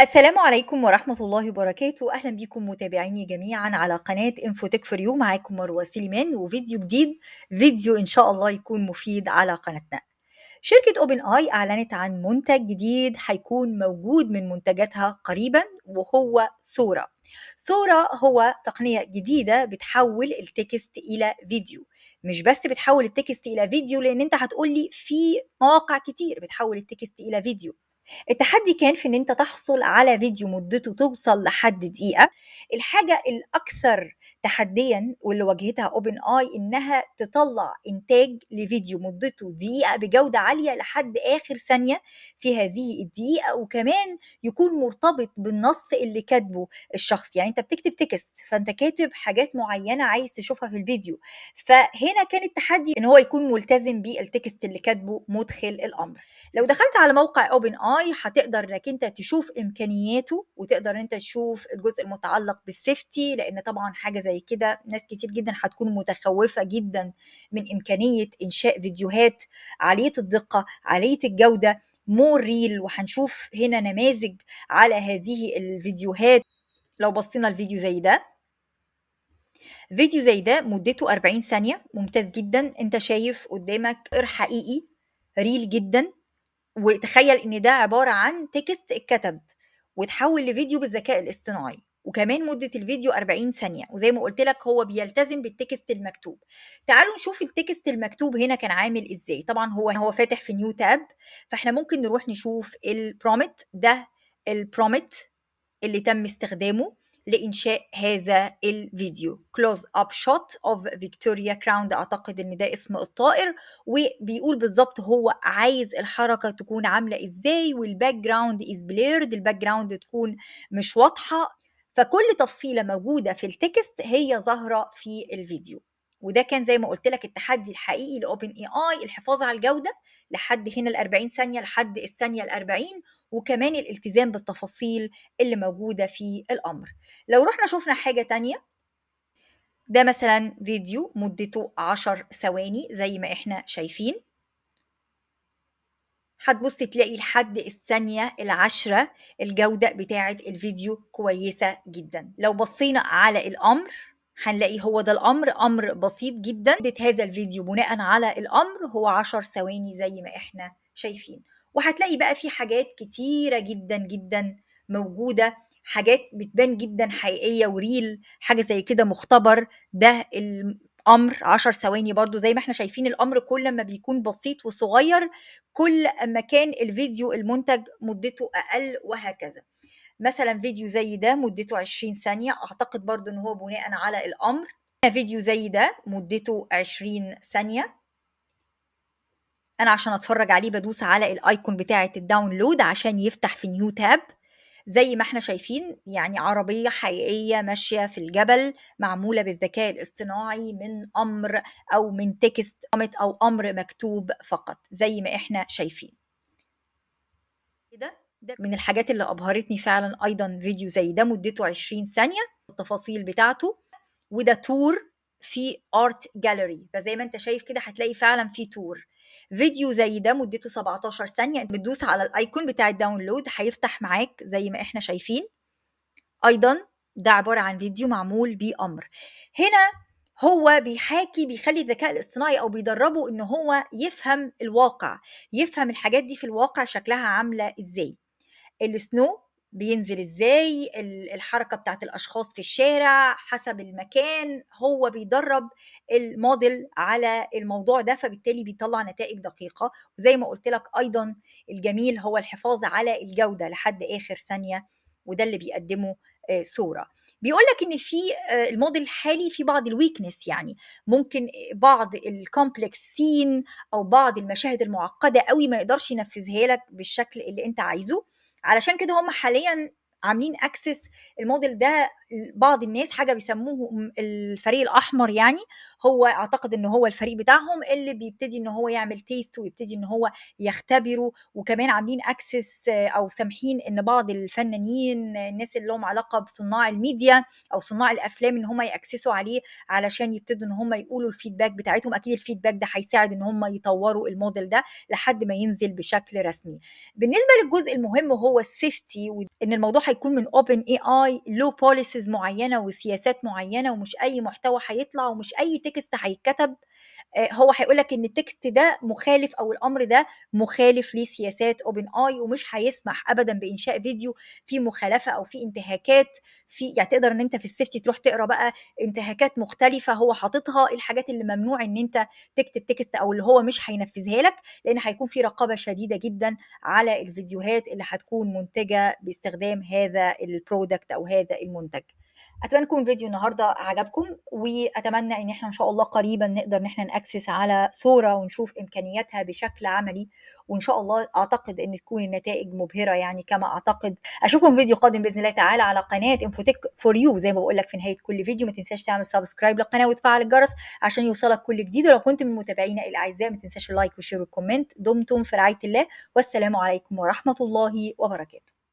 السلام عليكم ورحمة الله وبركاته أهلا بكم متابعيني جميعا على قناة انفوتك فور يو معاكم مروة سليمان وفيديو جديد فيديو إن شاء الله يكون مفيد على قناتنا شركة أوبن آي أعلنت عن منتج جديد هيكون موجود من منتجاتها قريبا وهو صورة صورة هو تقنية جديدة بتحول التكست إلى فيديو مش بس بتحول التكست إلى فيديو لأن أنت هتقولي في مواقع كتير بتحول التكست إلى فيديو التحدي كان في ان انت تحصل على فيديو مدته توصل لحد دقيقه الحاجه الاكثر تحديا واللي واجهتها اوبن اي انها تطلع انتاج لفيديو مدته دقيقه بجوده عاليه لحد اخر ثانيه في هذه الدقيقه وكمان يكون مرتبط بالنص اللي كاتبه الشخص يعني انت بتكتب تكست فانت كاتب حاجات معينه عايز تشوفها في الفيديو فهنا كان التحدي ان هو يكون ملتزم بالتكست اللي كاتبه مدخل الامر لو دخلت على موقع اوبن اي هتقدر انك انت تشوف امكانياته وتقدر انت تشوف الجزء المتعلق بالسيفتي لان طبعا حاجه زي زي كده ناس كتير جدا هتكون متخوفه جدا من امكانيه انشاء فيديوهات عاليه الدقه عاليه الجوده مور ريل وهنشوف هنا نماذج على هذه الفيديوهات لو بصينا الفيديو زي ده فيديو زي ده مدته 40 ثانية ممتاز جدا انت شايف قدامك قر حقيقي ريل جدا وتخيل ان ده عبارة عن تكست اتكتب وتحول لفيديو بالذكاء الاصطناعي وكمان مدة الفيديو 40 ثانية وزي ما قلت لك هو بيلتزم بالتكست المكتوب تعالوا نشوف التكست المكتوب هنا كان عامل ازاي طبعا هو هو فاتح في نيو تاب فاحنا ممكن نروح نشوف البرومت ده البرومت اللي تم استخدامه لإنشاء هذا الفيديو close up shot of فيكتوريا كراوند أعتقد إن ده اسم الطائر وبيقول بالظبط هو عايز الحركة تكون عاملة إزاي والباك جراوند إز بليرد الباك جراوند تكون مش واضحة فكل تفصيله موجوده في التكست هي ظاهره في الفيديو وده كان زي ما قلت لك التحدي الحقيقي لاوبن اي اي الحفاظ على الجوده لحد هنا ال 40 ثانيه لحد الثانيه ال 40 وكمان الالتزام بالتفاصيل اللي موجوده في الامر لو رحنا شفنا حاجه تانية ده مثلا فيديو مدته 10 ثواني زي ما احنا شايفين هتبصي تلاقي لحد الثانية العشرة الجودة بتاعة الفيديو كويسة جدا لو بصينا على الأمر هنلاقي هو ده الأمر أمر بسيط جدا هذا الفيديو بناء على الأمر هو 10 ثواني زي ما احنا شايفين وهتلاقي بقى في حاجات كتيرة جدا جدا موجودة حاجات بتبان جدا حقيقية وريل حاجة زي كده مختبر ده امر عشر ثواني برضو زي ما احنا شايفين الامر كل ما بيكون بسيط وصغير كل ما كان الفيديو المنتج مدته اقل وهكذا مثلا فيديو زي ده مدته 20 ثانية اعتقد برضو ان هو بناء على الامر فيديو زي ده مدته 20 ثانية انا عشان اتفرج عليه بدوس على الايكون بتاعة الداونلود عشان يفتح في نيو تاب زي ما احنا شايفين يعني عربية حقيقية ماشية في الجبل معمولة بالذكاء الاصطناعي من أمر أو من تكست أو أمر مكتوب فقط زي ما احنا شايفين كده من الحاجات اللي أبهرتني فعلا أيضا فيديو زي ده مدته 20 ثانية التفاصيل بتاعته وده تور في ارت جاليري فزي ما انت شايف كده هتلاقي فعلا في تور فيديو زي ده مدته 17 ثانيه بتدوس على الايكون بتاع الداونلود هيفتح معاك زي ما احنا شايفين ايضا ده عباره عن فيديو معمول بامر هنا هو بيحاكي بيخلي الذكاء الاصطناعي او بيدربه ان هو يفهم الواقع يفهم الحاجات دي في الواقع شكلها عامله ازاي السنو بينزل ازاي الحركه بتاعت الاشخاص في الشارع حسب المكان هو بيدرب الموديل على الموضوع ده فبالتالي بيطلع نتائج دقيقه وزي ما قلت لك ايضا الجميل هو الحفاظ على الجوده لحد اخر ثانيه وده اللي بيقدمه آه، صوره بيقول لك ان في آه، الموديل الحالي في بعض الويكنس يعني ممكن آه، بعض الكومبلكس سين او بعض المشاهد المعقده قوي ما يقدرش ينفذها لك بالشكل اللي انت عايزه علشان كده هم حاليا عاملين اكسس الموديل ده بعض الناس حاجه بيسموه الفريق الاحمر يعني هو اعتقد ان هو الفريق بتاعهم اللي بيبتدي ان هو يعمل تيست ويبتدي ان هو يختبره وكمان عاملين اكسس او سامحين ان بعض الفنانين الناس اللي لهم علاقه بصناع الميديا او صناع الافلام ان هم ياكسسوا عليه علشان يبتدوا ان هم يقولوا الفيدباك بتاعتهم اكيد الفيدباك ده هيساعد ان هم يطوروا الموديل ده لحد ما ينزل بشكل رسمي بالنسبه للجزء المهم هو السيفتي ان الموضوع هيكون من اوبن اي اي لو بوليسي بوليسز معينه وسياسات معينه ومش اي محتوى هيطلع ومش اي تكست هيتكتب آه، هو هيقول لك ان التكست ده مخالف او الامر ده مخالف لسياسات اوبن اي ومش هيسمح ابدا بانشاء فيديو في مخالفه او في انتهاكات في يعني تقدر ان انت في السيفتي تروح تقرا بقى انتهاكات مختلفه هو حاططها إيه الحاجات اللي ممنوع ان انت تكتب تكست او اللي هو مش هينفذها لك لان هيكون في رقابه شديده جدا على الفيديوهات اللي هتكون منتجه باستخدام هذا البرودكت او هذا المنتج حضرتك اتمنى يكون فيديو النهارده عجبكم واتمنى ان احنا ان شاء الله قريبا نقدر ان احنا ناكسس على صوره ونشوف امكانياتها بشكل عملي وان شاء الله اعتقد ان تكون النتائج مبهره يعني كما اعتقد اشوفكم فيديو قادم باذن الله تعالى على قناه انفوتك فور يو زي ما بقول لك في نهايه كل فيديو ما تنساش تعمل سبسكرايب للقناه وتفعل الجرس عشان يوصلك كل جديد ولو كنت من متابعينا الاعزاء ما تنساش اللايك والشير والكومنت دمتم في رعايه الله والسلام عليكم ورحمه الله وبركاته